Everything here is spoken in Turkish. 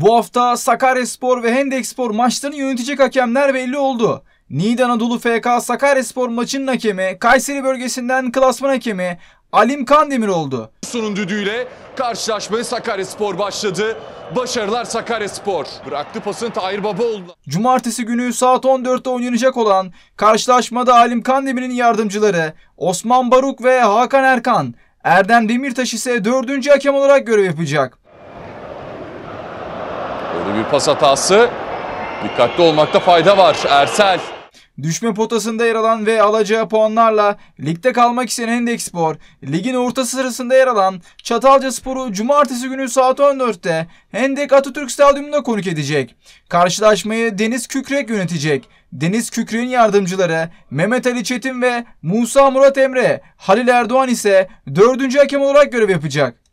Bu hafta Sakaryaspor ve Hendekspor maçlarını yönetecek hakemler belli oldu. Niğde Anadolu FK Sakaryaspor maçının hakemi, Kayseri bölgesinden klasman hakemi Alim Kandemir oldu. Sunun düdüğüyle karşılaşmaya Sakaryaspor başladı. Başarılar Sakaryaspor. Bıraktı pasını Tahir oldu. Cumartesi günü saat 14'te oynanacak olan karşılaşmada Alim Kandemir'in yardımcıları Osman Baruk ve Hakan Erkan, Erdem Demirtaş ise dördüncü hakem olarak görev yapacak bir pas hatası. Dikkatli olmakta fayda var. Ersel. Düşme potasında yer alan ve alacağı puanlarla ligde kalmak isteyen Hendek ligin orta sırasında yer alan Çatalca Spor'u cumartesi günü saat 14'te Hendek Atatürk Stadyumunda konuk edecek. Karşılaşmayı Deniz Kükrek yönetecek. Deniz Kükrek'in yardımcıları Mehmet Ali Çetin ve Musa Murat Emre, Halil Erdoğan ise dördüncü hakem olarak görev yapacak.